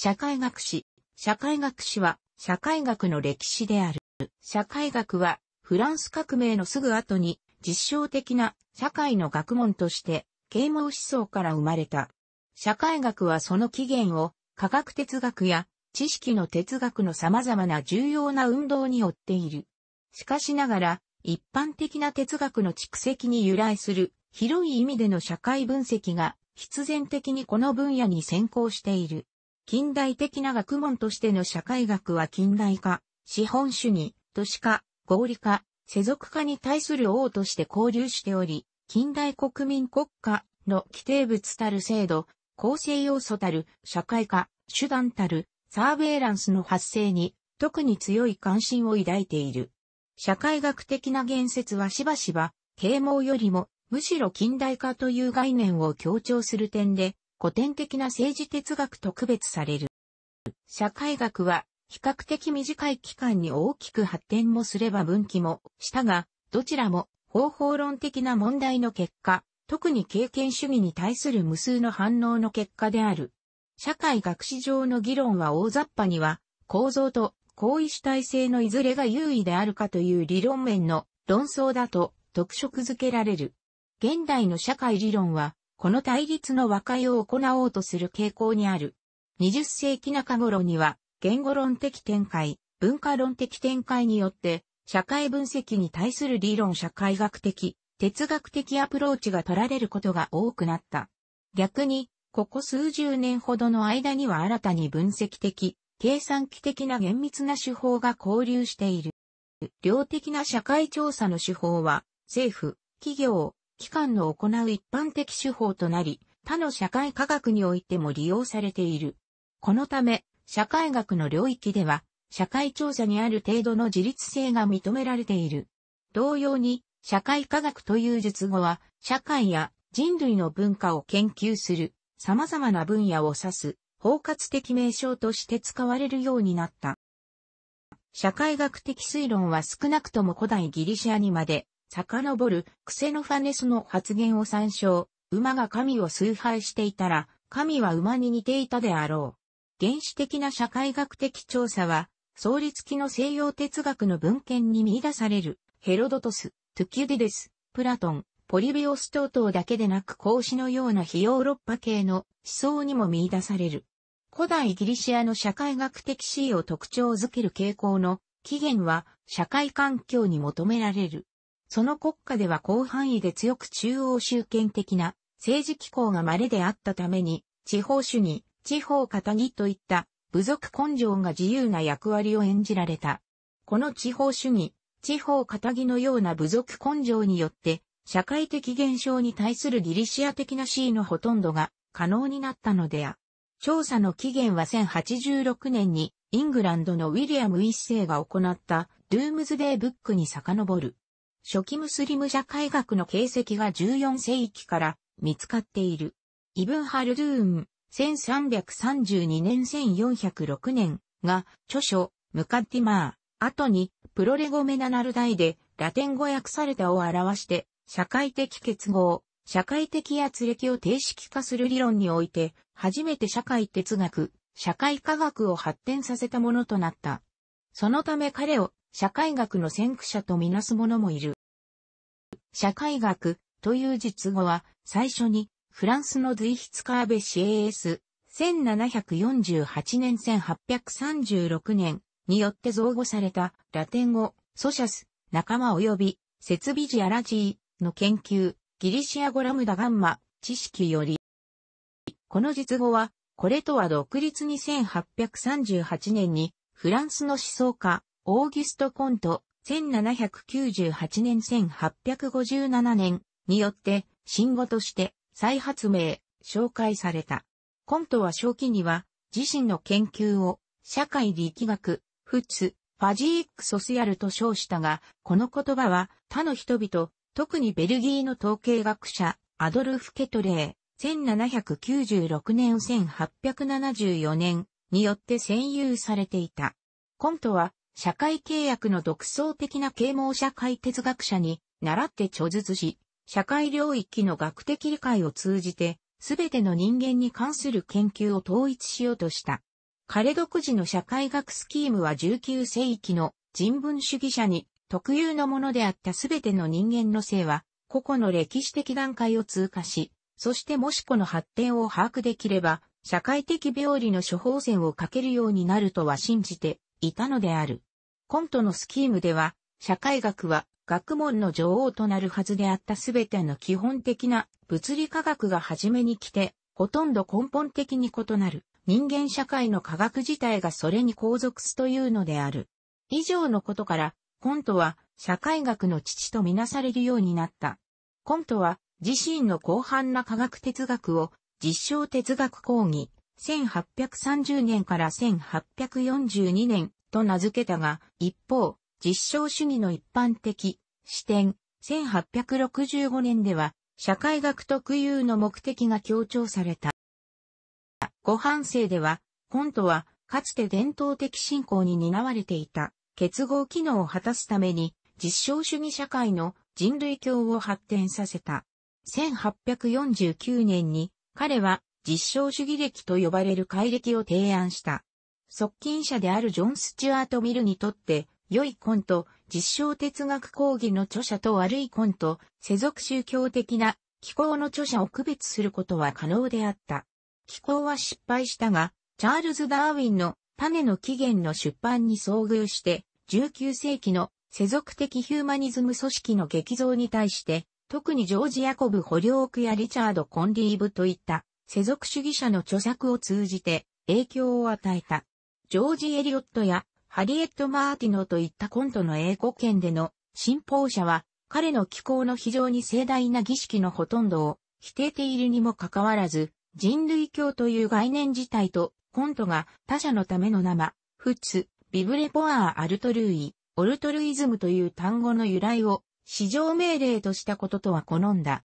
社会学史。社会学史は、社会学の歴史である。社会学は、フランス革命のすぐ後に、実証的な社会の学問として、啓蒙思想から生まれた。社会学はその起源を、科学哲学や、知識の哲学の様々な重要な運動に追っている。しかしながら、一般的な哲学の蓄積に由来する、広い意味での社会分析が、必然的にこの分野に先行している。近代的な学問としての社会学は近代化、資本主義、都市化、合理化、世俗化に対する王として交流しており、近代国民国家の規定物たる制度、構成要素たる社会化、手段たるサーベイランスの発生に特に強い関心を抱いている。社会学的な言説はしばしば、啓蒙よりもむしろ近代化という概念を強調する点で古典的な政治哲学と区別される。社会学は比較的短い期間に大きく発展もすれば分岐もしたが、どちらも方法論的な問題の結果、特に経験主義に対する無数の反応の結果である。社会学史上の議論は大雑把には、構造と行為主体性のいずれが優位であるかという理論面の論争だと特色づけられる。現代の社会理論は、この対立の和解を行おうとする傾向にある。20世紀中頃には、言語論的展開、文化論的展開によって、社会分析に対する理論社会学的、哲学的アプローチが取られることが多くなった。逆に、ここ数十年ほどの間には新たに分析的、計算機的な厳密な手法が交流している。量的な社会調査の手法は、政府、企業、機関の行う一般的手法となり、他の社会科学においても利用されている。このため、社会学の領域では、社会調査にある程度の自律性が認められている。同様に、社会科学という術語は、社会や人類の文化を研究する様々な分野を指す包括的名称として使われるようになった。社会学的推論は少なくとも古代ギリシアにまで遡るクセノファネスの発言を参照。馬が神を崇拝していたら、神は馬に似ていたであろう。原始的な社会学的調査は、創立期の西洋哲学の文献に見出される、ヘロドトス、トゥキュディデス、プラトン、ポリビオス等々だけでなく孔子のような非ヨーロッパ系の思想にも見出される。古代ギリシアの社会学的思維を特徴づける傾向の起源は社会環境に求められるその国家では広範囲で強く中央集権的な政治機構が稀であったために、地方主義、地方仇といった部族根性が自由な役割を演じられた。この地方主義、地方仇のような部族根性によって、社会的現象に対するギリシア的な死のほとんどが可能になったのであ。調査の起源は1086年にイングランドのウィリアム一世が行ったルームズデーブックに遡る。初期ムスリム社会学の形跡が14世紀から見つかっている。イブン・ハルドゥーン、1332年1406年が著書、ムカッティマー、後にプロレゴメナナルイでラテン語訳されたを表して、社会的結合、社会的圧力を定式化する理論において、初めて社会哲学、社会科学を発展させたものとなった。そのため彼を社会学の先駆者とみなす者もいる。社会学という述語は最初にフランスの随筆カーベエース1748年1836年によって造語されたラテン語ソシャス仲間及び設備ジアラジーの研究ギリシア語ラムダガンマ知識よりこの述語はこれとは独立に1838年にフランスの思想家オーギュスト・コント1798年1857年によって新語として再発明、紹介された。コントは正期には自身の研究を社会力学、普ツ、ファジークソスヤルと称したが、この言葉は他の人々、特にベルギーの統計学者、アドルフ・ケトレー、1796年1874年によって占有されていた。コントは社会契約の独創的な啓蒙社会哲学者に、習って著述し、社会領域の学的理解を通じて、すべての人間に関する研究を統一しようとした。彼独自の社会学スキームは19世紀の人文主義者に特有のものであったすべての人間の性は、個々の歴史的段階を通過し、そしてもしこの発展を把握できれば、社会的病理の処方箋をかけるようになるとは信じていたのである。コントのスキームでは、社会学は学問の女王となるはずであったすべての基本的な物理科学が初めに来て、ほとんど根本的に異なる人間社会の科学自体がそれに後続すというのである。以上のことから、コントは社会学の父とみなされるようになった。コントは自身の広範な科学哲学を実証哲学講義1830年から1842年と名付けたが、一方、実証主義の一般的視点、1865年では、社会学特有の目的が強調された。ご反省では、コントは、かつて伝統的信仰に担われていた、結合機能を果たすために、実証主義社会の人類教を発展させた。1849年に、彼は実証主義歴と呼ばれる改歴を提案した。側近者であるジョン・スチュアート・ミルにとって、良いコント、実証哲学講義の著者と悪いコント、世俗宗教的な気候の著者を区別することは可能であった。気候は失敗したが、チャールズ・ダーウィンの種の起源の出版に遭遇して、19世紀の世俗的ヒューマニズム組織の激増に対して、特にジョージ・ヤコブ・ホリオークやリチャード・コンリーブといった世俗主義者の著作を通じて影響を与えた。ジョージ・エリオットやハリエット・マーティノといったコントの英語圏での信奉者は、彼の気候の非常に盛大な儀式のほとんどを否定ているにもかかわらず、人類教という概念自体とコントが他者のための生、ツ、ビブレポアー・アルトルーイ、オルトルイズムという単語の由来を史上命令としたこととは好んだ。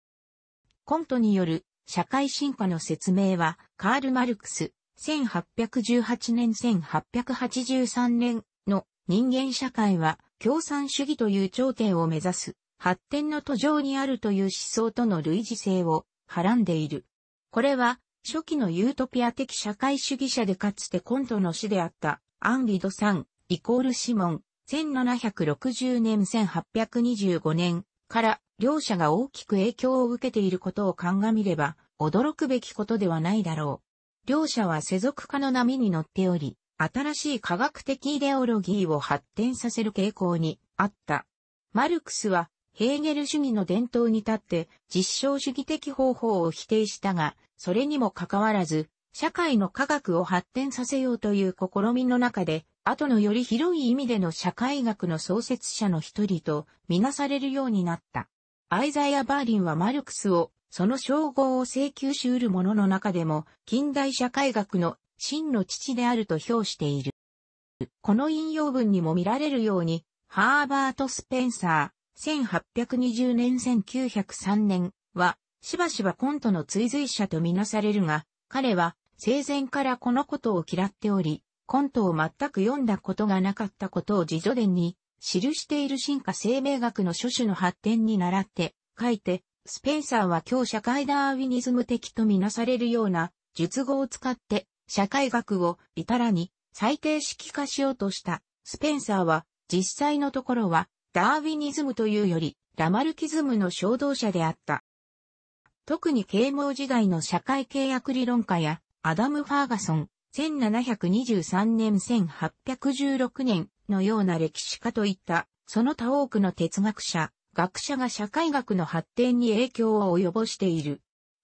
コントによる社会進化の説明は、カール・マルクス、1818年1883年の人間社会は共産主義という頂点を目指す発展の途上にあるという思想との類似性をはらんでいる。これは初期のユートピア的社会主義者でかつてコントの死であったアンリドサン、イコールシモン1760年1825年から両者が大きく影響を受けていることを鑑みれば驚くべきことではないだろう。両者は世俗化の波に乗っており、新しい科学的イデオロギーを発展させる傾向にあった。マルクスは、ヘーゲル主義の伝統に立って実証主義的方法を否定したが、それにもかかわらず、社会の科学を発展させようという試みの中で、後のより広い意味での社会学の創設者の一人とみなされるようになった。アイザイア・バーリンはマルクスを、その称号を請求し得る者の中でも、近代社会学の真の父であると評している。この引用文にも見られるように、ハーバート・スペンサー、1820年1903年は、しばしばコントの追随者とみなされるが、彼は生前からこのことを嫌っており、コントを全く読んだことがなかったことを自助伝に記している進化生命学の諸種の発展に倣って、書いて、スペンサーは今日社会ダーウィニズム的とみなされるような術語を使って社会学を至らに最低式化しようとしたスペンサーは実際のところはダーウィニズムというよりラマルキズムの衝動者であった。特に啓蒙時代の社会契約理論家やアダム・ファーガソン1723年1816年のような歴史家といった、その他多くの哲学者、学者が社会学の発展に影響を及ぼしている。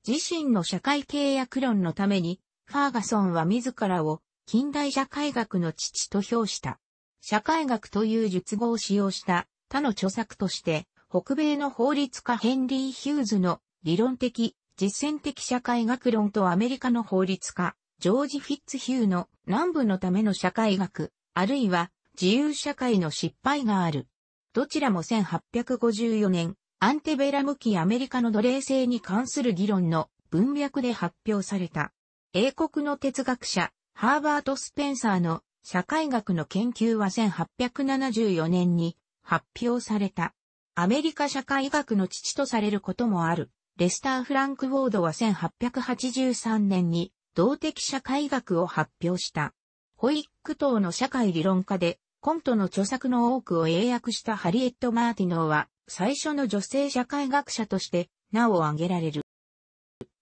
自身の社会契約論のために、ファーガソンは自らを近代社会学の父と評した。社会学という術語を使用した他の著作として、北米の法律家ヘンリー・ヒューズの理論的、実践的社会学論とアメリカの法律家、ジョージ・フィッツヒューの南部のための社会学、あるいは自由社会の失敗がある。どちらも1854年、アンテベラム期アメリカの奴隷制に関する議論の文脈で発表された。英国の哲学者、ハーバート・スペンサーの社会学の研究は1874年に発表された。アメリカ社会学の父とされることもある。レスター・フランク・ウォードは1883年に動的社会学を発表した。ホイック等の社会理論家でコントの著作の多くを英訳したハリエット・マーティノーは、最初の女性社会学者として名を挙げられる。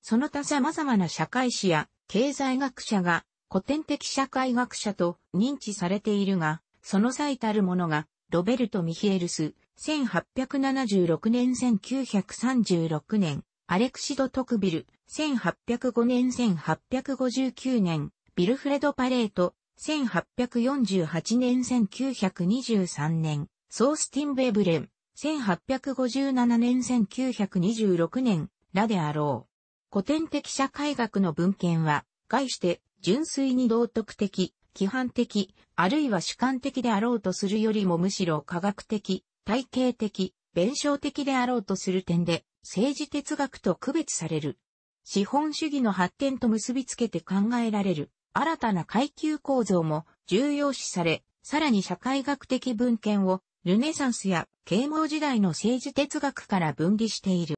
その他様々な社会史や経済学者が古典的社会学者と認知されているが、その最たるものがロベルト・ミヒエルス、1876年1936年、アレクシド・トクビル、1805年1859年、ビルフレド・パレート、1848年1923年、ソースティン・ベーブレン、1857年1926年、らであろう。古典的社会学の文献は、概して純粋に道徳的、規範的、あるいは主観的であろうとするよりもむしろ科学的、体系的、弁証的であろうとする点で、政治哲学と区別される。資本主義の発展と結びつけて考えられる。新たな階級構造も重要視され、さらに社会学的文献をルネサンスや啓蒙時代の政治哲学から分離している。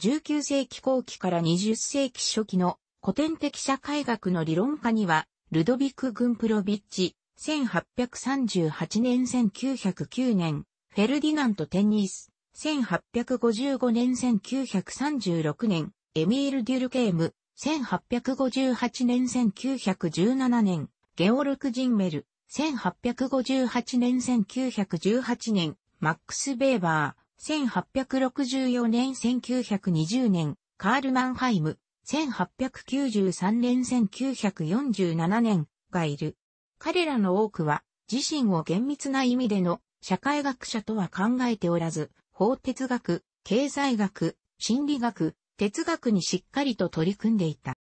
19世紀後期から20世紀初期の古典的社会学の理論家には、ルドビク・グンプロビッチ、1838年1909年、フェルディナント・テニス、1855年1936年、エミール・デュルケーム、1858年1917年、ゲオルク・ジンメル、1858年1918年、マックス・ベーバー、1864年1920年、カール・マンハイム、1893年1947年がいる。彼らの多くは自身を厳密な意味での社会学者とは考えておらず、法哲学、経済学、心理学、哲学にしっかりと取り組んでいた。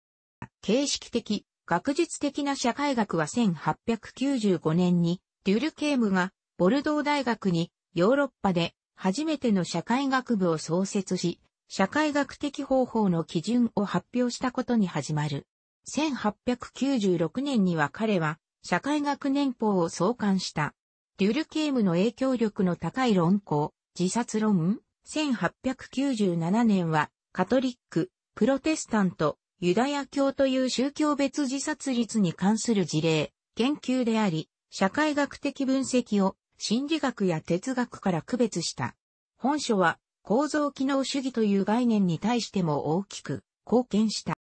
形式的、学術的な社会学は1895年に、デュルケームがボルドー大学にヨーロッパで初めての社会学部を創設し、社会学的方法の基準を発表したことに始まる。1896年には彼は社会学年報を創刊した。デュルケームの影響力の高い論考、自殺論1897年はカトリック、プロテスタント、ユダヤ教という宗教別自殺率に関する事例、研究であり、社会学的分析を心理学や哲学から区別した。本書は構造機能主義という概念に対しても大きく貢献した。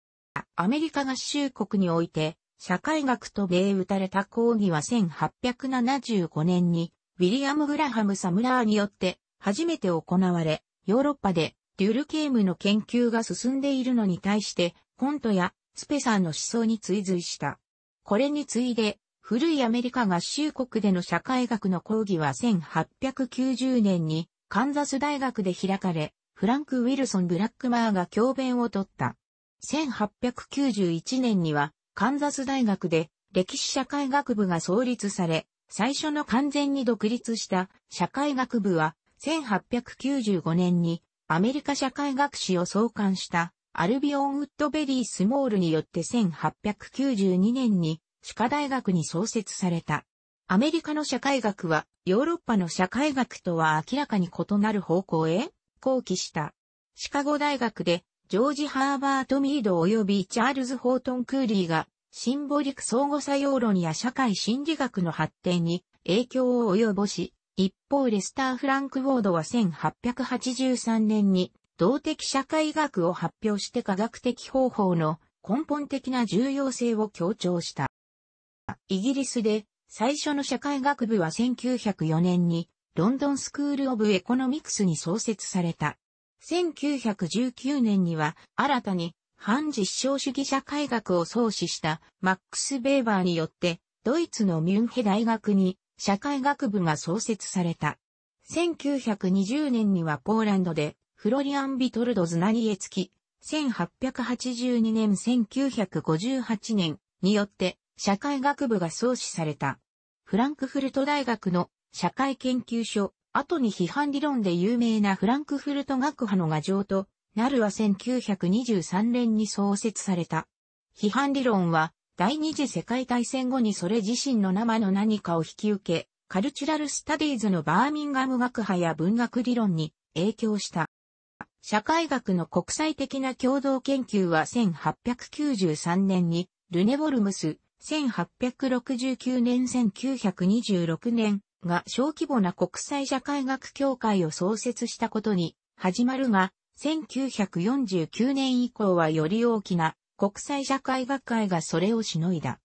アメリカ合衆国において社会学と銘打たれた講義は1875年にウィリアム・グラハム・サムラーによって初めて行われ、ヨーロッパでデュルケームの研究が進んでいるのに対して、コントやスペさんの思想に追随した。これに次いで、古いアメリカ合衆国での社会学の講義は1890年にカンザス大学で開かれ、フランク・ウィルソン・ブラックマーが教鞭を取った。1891年にはカンザス大学で歴史社会学部が創立され、最初の完全に独立した社会学部は1895年にアメリカ社会学史を創刊したアルビオン・ウッドベリー・スモールによって1892年に歯科大学に創設された。アメリカの社会学はヨーロッパの社会学とは明らかに異なる方向へ後期した。シカゴ大学でジョージ・ハーバート・ミード及びチャールズ・ホートン・クーリーがシンボリック相互作用論や社会心理学の発展に影響を及ぼし、一方レスター・フランク・ウォードは1883年に動的社会学を発表して科学的方法の根本的な重要性を強調した。イギリスで最初の社会学部は1904年にロンドンスクール・オブ・エコノミクスに創設された。1919年には新たに反実証主義社会学を創始したマックス・ベーバーによってドイツのミュンヘ大学に社会学部が創設された。1920年にはポーランドでフロリアン・ビトルド・ズナリエツキ、1882年1958年によって社会学部が創始された。フランクフルト大学の社会研究所、後に批判理論で有名なフランクフルト学派の画像となるは1923年に創設された。批判理論は第二次世界大戦後にそれ自身の生の何かを引き受け、カルチュラルスタディーズのバーミンガム学派や文学理論に影響した。社会学の国際的な共同研究は1893年にルネ・ボルムス、1869年1926年が小規模な国際社会学協会を創設したことに始まるが、1949年以降はより大きな国際社会学会がそれをしのいだ。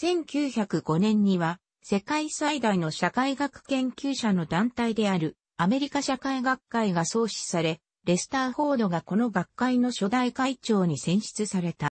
1905年には、世界最大の社会学研究者の団体である、アメリカ社会学会が創始され、レスター・フォードがこの学会の初代会長に選出された。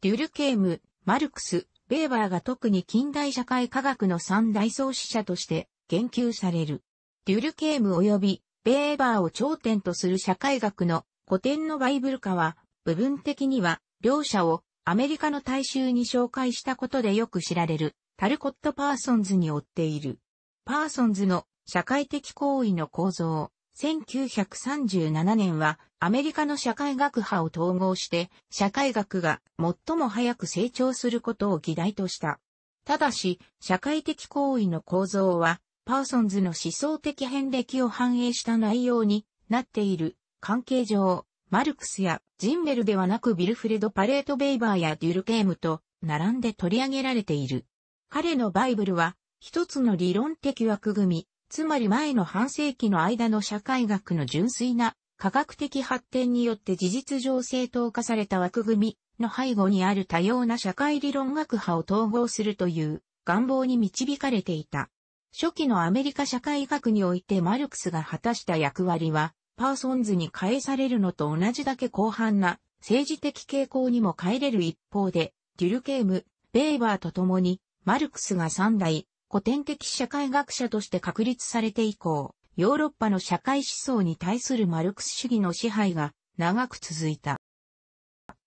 デュルケーム、マルクス、ベーバーが特に近代社会科学の三大創始者として言及される。デュルケーム及びベーバーを頂点とする社会学の古典のバイブル化は部分的には両者をアメリカの大衆に紹介したことでよく知られるタルコット・パーソンズに追っている。パーソンズの社会的行為の構造。1937年はアメリカの社会学派を統合して社会学が最も早く成長することを議題とした。ただし、社会的行為の構造はパーソンズの思想的変歴を反映した内容になっている関係上、マルクスやジンベルではなくビルフレド・パレート・ベイバーやデュルケームと並んで取り上げられている。彼のバイブルは一つの理論的枠組み、つまり前の半世紀の間の社会学の純粋な科学的発展によって事実上正当化された枠組みの背後にある多様な社会理論学派を統合するという願望に導かれていた。初期のアメリカ社会学においてマルクスが果たした役割はパーソンズに返されるのと同じだけ広範な政治的傾向にも変えれる一方で、デュルケーム、ベーバーと共に、マルクスが三代、古典的社会学者として確立されて以降、ヨーロッパの社会思想に対するマルクス主義の支配が長く続いた。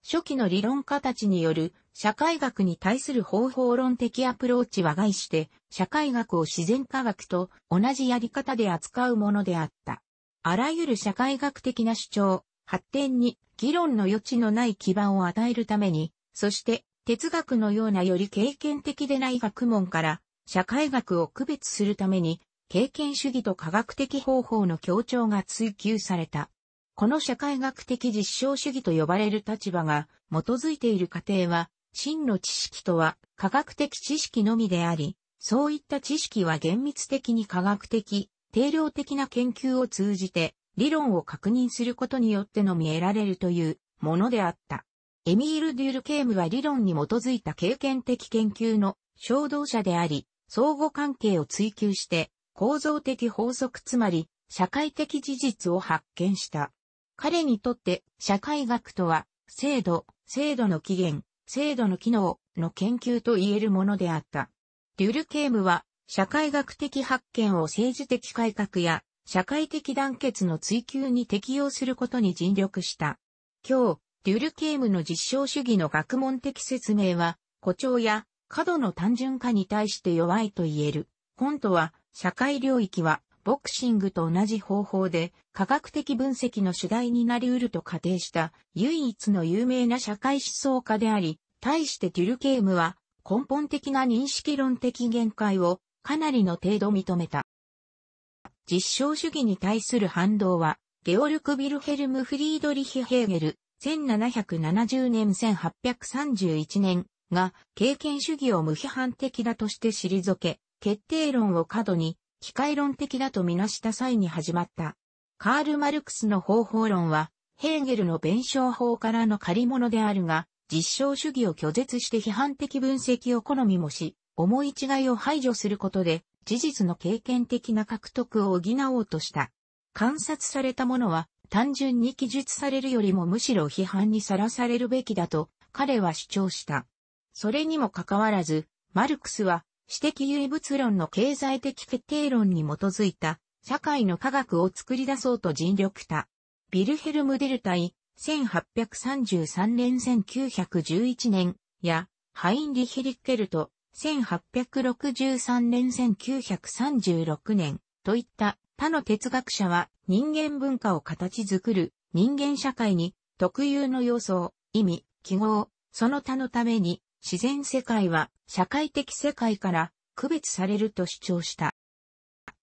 初期の理論家たちによる社会学に対する方法論的アプローチは概して社会学を自然科学と同じやり方で扱うものであった。あらゆる社会学的な主張、発展に議論の余地のない基盤を与えるために、そして哲学のようなより経験的でない学問から社会学を区別するために、経験主義と科学的方法の協調が追求された。この社会学的実証主義と呼ばれる立場が基づいている過程は、真の知識とは科学的知識のみであり、そういった知識は厳密的に科学的定量的な研究を通じて理論を確認することによってのみ得られるというものであった。エミール・デュルケームは理論に基づいた経験的研究の衝動者であり、相互関係を追求して構造的法則つまり社会的事実を発見した。彼にとって社会学とは制度、制度の起源、制度の機能の研究と言えるものであった。デュルケームは社会学的発見を政治的改革や社会的団結の追求に適用することに尽力した。今日、デュルケームの実証主義の学問的説明は、誇張や過度の単純化に対して弱いと言える。本とは、社会領域は、ボクシングと同じ方法で、科学的分析の主題になり得ると仮定した、唯一の有名な社会思想家であり、対してデュルケームは、根本的な認識論的限界をかなりの程度認めた。実証主義に対する反動は、ゲオルク・ビルヘルム・フリードリヒ・ヘーゲル、1770年1831年が、経験主義を無批判的だとして退け、決定論を過度に、機械論的だとみなした際に始まった。カール・マルクスの方法論は、ヘーゲルの弁証法からの借り物であるが、実証主義を拒絶して批判的分析を好みもし、思い違いを排除することで、事実の経験的な獲得を補おうとした。観察されたものは、単純に記述されるよりもむしろ批判にさらされるべきだと、彼は主張した。それにもかかわらず、マルクスは、私的唯物論の経済的決定論に基づいた、社会の科学を作り出そうと尽力した。ビルヘルム・デルタイ、1833年1911年や、ハインリヒ・リッケルト、1863年1936年といった他の哲学者は人間文化を形作る人間社会に特有の要素意味、記号、その他のために自然世界は社会的世界から区別されると主張した。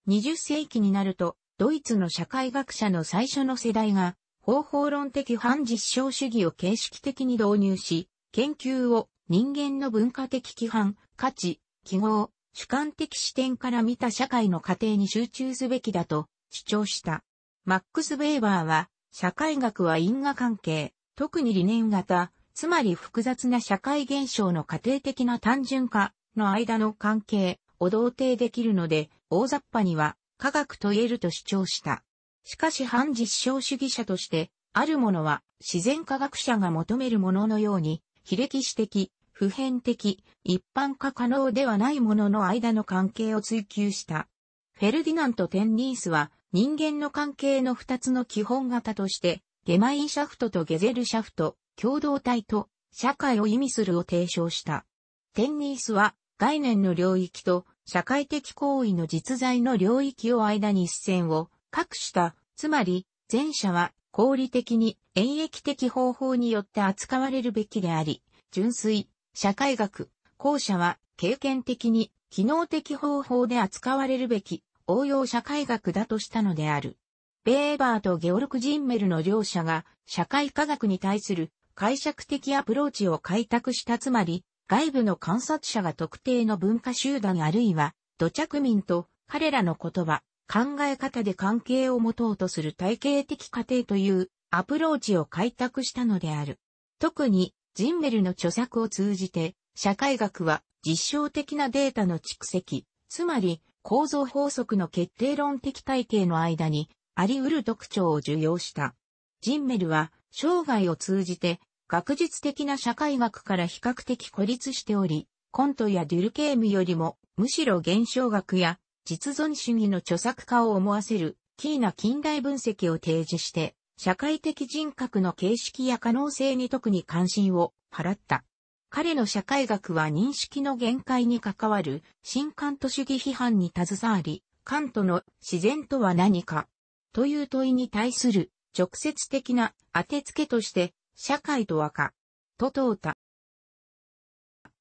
20世紀になるとドイツの社会学者の最初の世代が方法論的反実証主義を形式的に導入し、研究を人間の文化的規範、価値、記号、主観的視点から見た社会の過程に集中すべきだと主張した。マックス・ベーバーは、社会学は因果関係、特に理念型、つまり複雑な社会現象の過程的な単純化の間の関係を同定できるので、大雑把には科学と言えると主張した。しかし反実証主義者として、あるものは自然科学者が求めるもののように非歴史的、普遍的、一般化可能ではないものの間の関係を追求した。フェルディナント・テンニースは人間の関係の二つの基本型として、ゲマインシャフトとゲゼルシャフト、共同体と社会を意味するを提唱した。テンニースは概念の領域と社会的行為の実在の領域を間に一線を隠した、つまり前者は合理的に演疫的方法によって扱われるべきであり、純粋、社会学、後者は経験的に機能的方法で扱われるべき応用社会学だとしたのである。ベーバーとゲオルク・ジンメルの両者が社会科学に対する解釈的アプローチを開拓したつまり、外部の観察者が特定の文化集団あるいは土着民と彼らの言葉、考え方で関係を持とうとする体系的過程というアプローチを開拓したのである。特に、ジンメルの著作を通じて、社会学は実証的なデータの蓄積、つまり構造法則の決定論的体系の間にあり得る特徴を受容した。ジンメルは生涯を通じて学術的な社会学から比較的孤立しており、コントやデュルケームよりもむしろ現象学や実存主義の著作家を思わせる、キーな近代分析を提示して、社会的人格の形式や可能性に特に関心を払った。彼の社会学は認識の限界に関わる新カント主義批判に携わり、カントの自然とは何かという問いに対する直接的な当て付けとして社会とはかと問うた。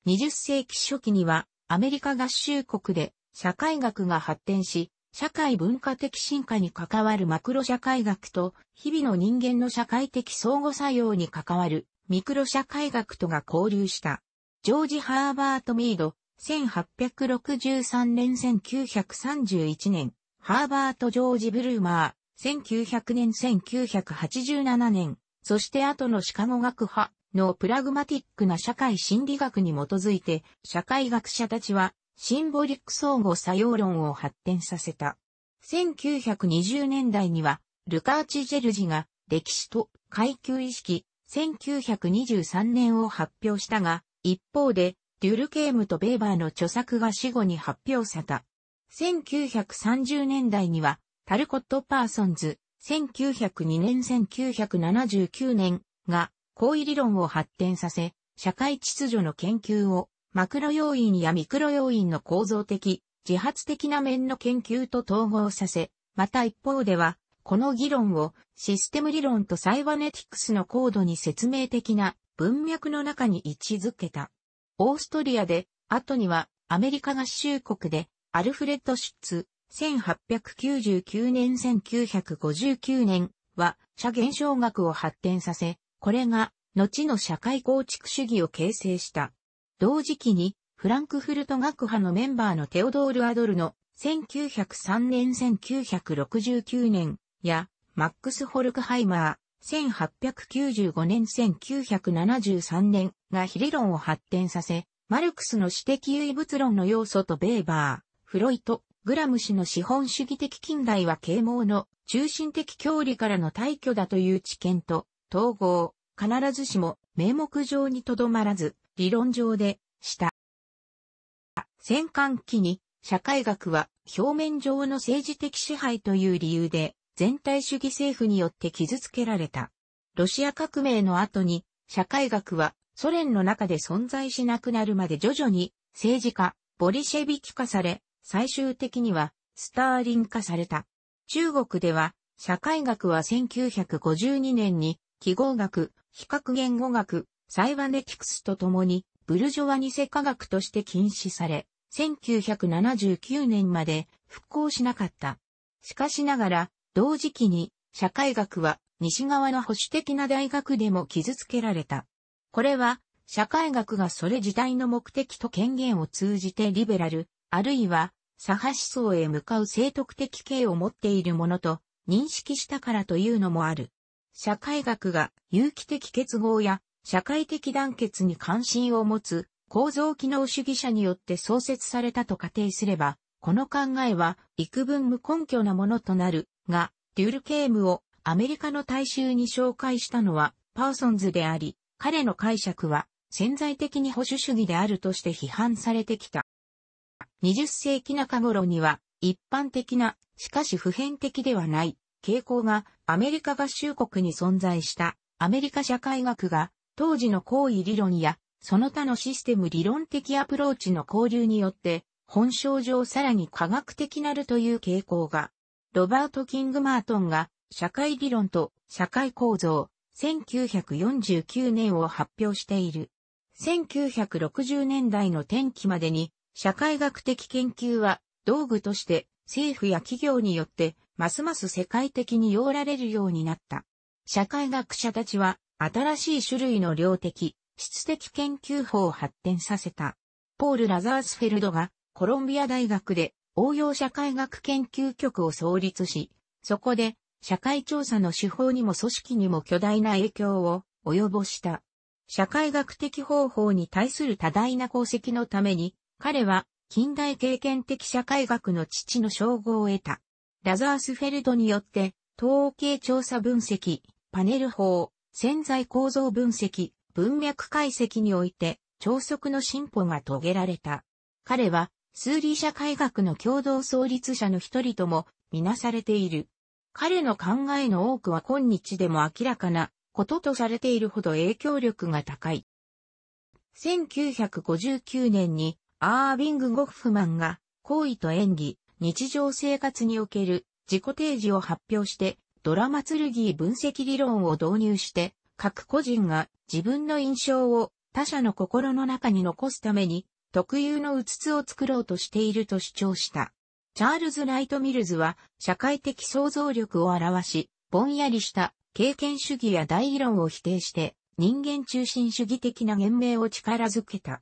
20世紀初期にはアメリカ合衆国で社会学が発展し、社会文化的進化に関わるマクロ社会学と、日々の人間の社会的相互作用に関わるミクロ社会学とが交流した。ジョージ・ハーバート・ミード、1863年1931年、ハーバート・ジョージ・ブルーマー、1900年1987年、そして後のシカゴ学派のプラグマティックな社会心理学に基づいて、社会学者たちはシンボリック相互作用論を発展させた。1920年代には、ルカーチ・ジェルジが歴史と階級意識、1923年を発表したが、一方で、デュルケームとベーバーの著作が死後に発表された。1930年代には、タルコット・パーソンズ、1902年1979年が、行為理論を発展させ、社会秩序の研究をマクロ要因やミクロ要因の構造的、自発的な面の研究と統合させ、また一方では、この議論をシステム理論とサイバネティクスの高度に説明的な文脈の中に位置づけた。オーストリアで、後にはアメリカ合衆国で、アルフレッド・シュッツ、1899年1959年は、社現象学を発展させ、これが、後の社会構築主義を形成した。同時期に、フランクフルト学派のメンバーのテオドール・アドルの1903年1969年やマックス・ホルクハイマー1895年1973年が比理論を発展させ、マルクスの私的唯物論の要素とベーバー、フロイト、グラム氏の資本主義的近代は啓蒙の中心的教理からの退去だという知見と統合、必ずしも名目上にとどまらず、理論上でした。戦艦期に社会学は表面上の政治的支配という理由で全体主義政府によって傷つけられた。ロシア革命の後に社会学はソ連の中で存在しなくなるまで徐々に政治家、ボリシェビキ化され、最終的にはスターリン化された。中国では社会学は1952年に記号学、比較言語学、サイバネティクスと共に、ブルジョワ偽科学として禁止され、1979年まで復興しなかった。しかしながら、同時期に、社会学は西側の保守的な大学でも傷つけられた。これは、社会学がそれ自体の目的と権限を通じてリベラル、あるいは、左派思想へ向かう正徳的形を持っているものと認識したからというのもある。社会学が有機的結合や社会的団結に関心を持つ構造機能主義者によって創設されたと仮定すれば、この考えは幾分無根拠なものとなるが、デュルケームをアメリカの大衆に紹介したのはパーソンズであり、彼の解釈は潜在的に保守主義であるとして批判されてきた。20世紀中頃には一般的な、しかし普遍的ではない傾向がアメリカ合衆国に存在したアメリカ社会学が当時の行為理論や、その他のシステム理論的アプローチの交流によって、本性上さらに科学的なるという傾向が、ロバート・キング・マートンが、社会理論と社会構造、1949年を発表している。1960年代の転機までに、社会学的研究は、道具として政府や企業によって、ますます世界的に用られるようになった。社会学者たちは、新しい種類の量的、質的研究法を発展させた。ポール・ラザースフェルドがコロンビア大学で応用社会学研究局を創立し、そこで社会調査の手法にも組織にも巨大な影響を及ぼした。社会学的方法に対する多大な功績のために、彼は近代経験的社会学の父の称号を得た。ラザースフェルドによって、統計調査分析、パネル法、潜在構造分析、文脈解析において、超速の進歩が遂げられた。彼は、数理社会学の共同創立者の一人とも、みなされている。彼の考えの多くは今日でも明らかなこととされているほど影響力が高い。1959年にアービング・ゴッフマンが行為と演技、日常生活における自己提示を発表してドラマツルギー分析理論を導入して、各個人が自分の印象を他者の心の中に残すために特有のうつつを作ろうとしていると主張した。チャールズ・ライト・ミルズは社会的想像力を表し、ぼんやりした経験主義や大理論を否定して人間中心主義的な言明を力づけた。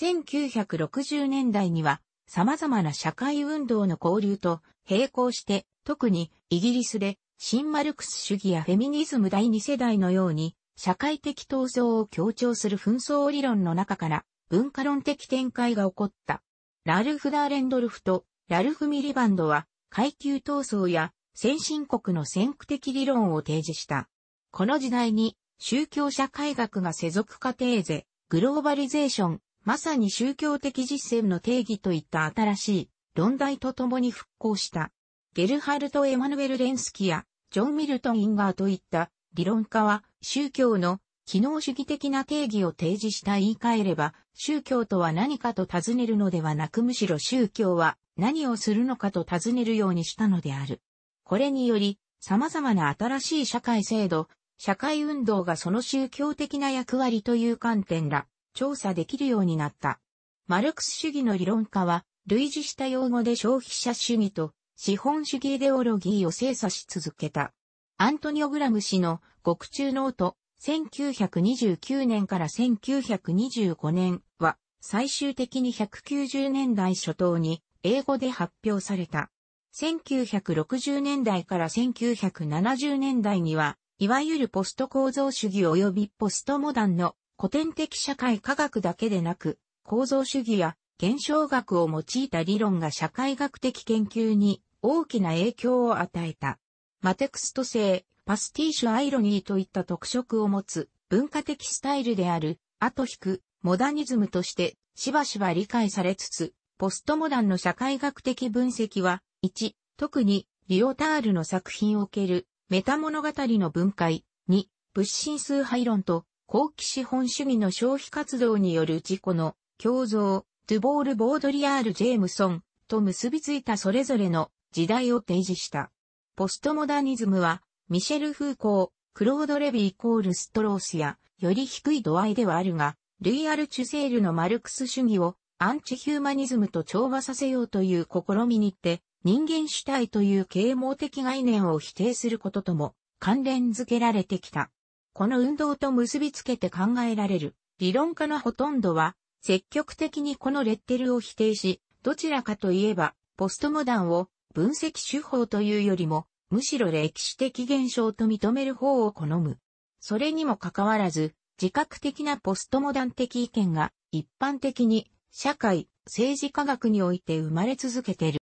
1960年代には様々な社会運動の交流と並行して特にイギリスで新マルクス主義やフェミニズム第二世代のように、社会的闘争を強調する紛争理論の中から、文化論的展開が起こった。ラルフ・ダーレンドルフとラルフ・ミリバンドは、階級闘争や先進国の先駆的理論を提示した。この時代に、宗教社会学が世俗化テーゼ、グローバリゼーション、まさに宗教的実践の定義といった新しい論題とともに復興した。ゲルハルト・エマヌエル・レンスキやジョン・ミルトン・インガーといった理論家は宗教の機能主義的な定義を提示した言い換えれば、宗教とは何かと尋ねるのではなくむしろ宗教は何をするのかと尋ねるようにしたのである。これにより、様々な新しい社会制度、社会運動がその宗教的な役割という観点が調査できるようになった。マルクス主義の理論家は、類似した用語で消費者主義と資本主義イデオロギーを精査し続けた。アントニオ・グラム氏の獄中ノート、1929年から1925年は最終的に190年代初頭に英語で発表された。1960年代から1970年代には、いわゆるポスト構造主義及びポストモダンの古典的社会科学だけでなく、構造主義や現象学を用いた理論が社会学的研究に大きな影響を与えた。マテクスト性、パスティーシュアイロニーといった特色を持つ文化的スタイルである、後引く、モダニズムとしてしばしば理解されつつ、ポストモダンの社会学的分析は、1、特にリオタールの作品を受けるメタ物語の分解、2、物心崇拝論と後期資本主義の消費活動による自己の共造、トゥボール・ボードリアール・ジェームソンと結びついたそれぞれの時代を提示した。ポストモダニズムは、ミシェル・フーコー、クロード・レヴィイコール・ストロースや、より低い度合いではあるが、ルイ・アル・チュセールのマルクス主義をアンチヒューマニズムと調和させようという試みにって、人間主体という啓蒙的概念を否定することとも関連づけられてきた。この運動と結びつけて考えられる理論家のほとんどは積極的にこのレッテルを否定し、どちらかといえばポストモダンを分析手法というよりも、むしろ歴史的現象と認める方を好む。それにもかかわらず、自覚的なポストモダン的意見が一般的に社会、政治科学において生まれ続けている。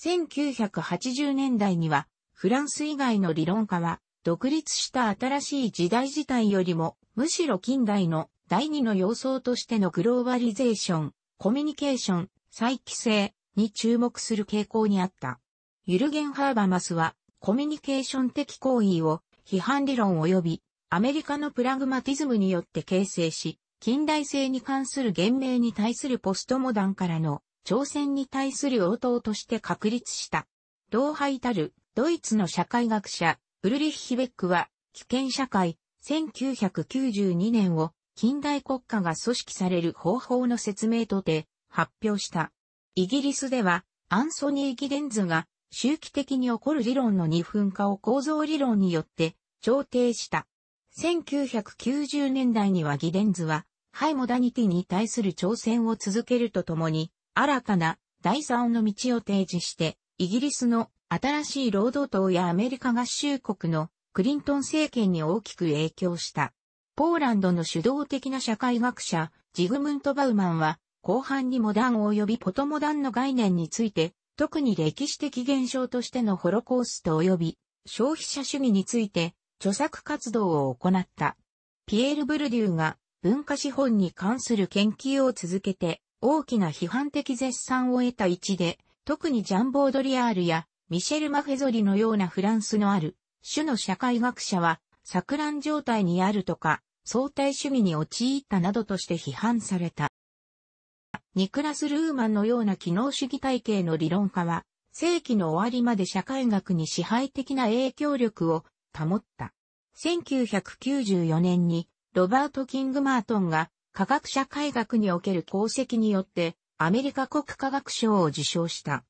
1980年代にはフランス以外の理論家は独立した新しい時代自体よりもむしろ近代の第二の要素としてのグローバリゼーション、コミュニケーション、再帰制。に注目する傾向にあった。ユルゲン・ハーバマスは、コミュニケーション的行為を批判理論及びアメリカのプラグマティズムによって形成し、近代性に関する言明に対するポストモダンからの挑戦に対する応答として確立した。同輩たるドイツの社会学者、ウルリッヒベックは、危険社会、1992年を近代国家が組織される方法の説明とて発表した。イギリスでは、アンソニー・ギレンズが、周期的に起こる理論の二分化を構造理論によって、調停した。1990年代にはギレンズは、ハイモダニティに対する挑戦を続けるとともに、新たな第三の道を提示して、イギリスの新しい労働党やアメリカ合衆国のクリントン政権に大きく影響した。ポーランドの主導的な社会学者、ジグムント・バウマンは、後半にモダン及びポトモダンの概念について、特に歴史的現象としてのホロコースト及び消費者主義について著作活動を行った。ピエール・ブルデューが文化資本に関する研究を続けて大きな批判的絶賛を得た一で、特にジャンボードリアールやミシェル・マフェゾリのようなフランスのある種の社会学者は錯乱状態にあるとか相対主義に陥ったなどとして批判された。ニクラス・ルーマンのような機能主義体系の理論家は、世紀の終わりまで社会学に支配的な影響力を保った。1994年にロバート・キング・マートンが科学社会学における功績によってアメリカ国科学賞を受賞した。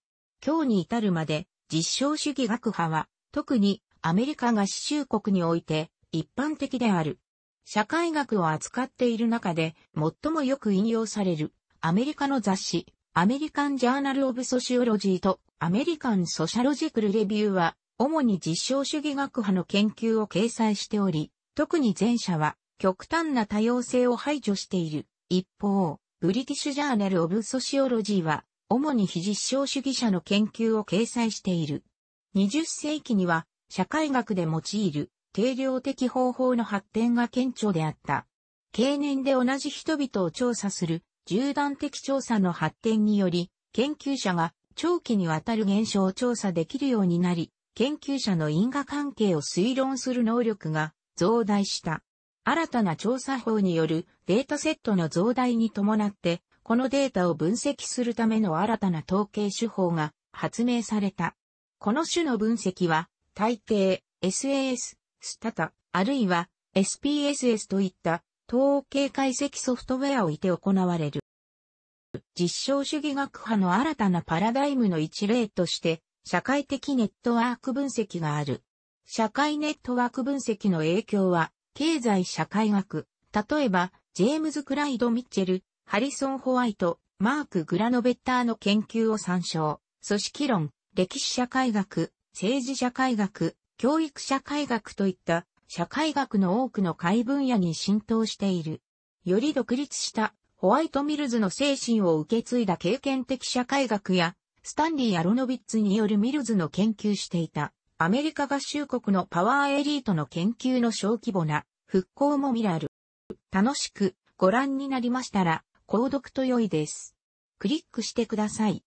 今日に至るまで実証主義学派は特にアメリカが合衆国において一般的である。社会学を扱っている中で最もよく引用される。アメリカの雑誌、アメリカン・ジャーナル・オブ・ソシオロジーとアメリカン・ソシャロジクル・レビューは、主に実証主義学派の研究を掲載しており、特に前者は極端な多様性を排除している。一方、ブリティッシュ・ジャーナル・オブ・ソシオロジーは、主に非実証主義者の研究を掲載している。20世紀には、社会学で用いる定量的方法の発展が顕著であった。経年で同じ人々を調査する縦断的調査の発展により、研究者が長期にわたる現象を調査できるようになり、研究者の因果関係を推論する能力が増大した。新たな調査法によるデータセットの増大に伴って、このデータを分析するための新たな統計手法が発明された。この種の分析は、大抵、SAS、スタタ、あるいは SPSS といった統計解析ソフトウェアを置いて行われる。実証主義学派の新たなパラダイムの一例として、社会的ネットワーク分析がある。社会ネットワーク分析の影響は、経済社会学、例えば、ジェームズ・クライド・ミッチェル、ハリソン・ホワイト、マーク・グラノベッターの研究を参照、組織論、歴史社会学、政治社会学、教育社会学といった社会学の多くの解分野に浸透している。より独立したホワイトミルズの精神を受け継いだ経験的社会学や、スタンリー・アロノビッツによるミルズの研究していた、アメリカ合衆国のパワーエリートの研究の小規模な復興も見られる。楽しくご覧になりましたら、購読と良いです。クリックしてください。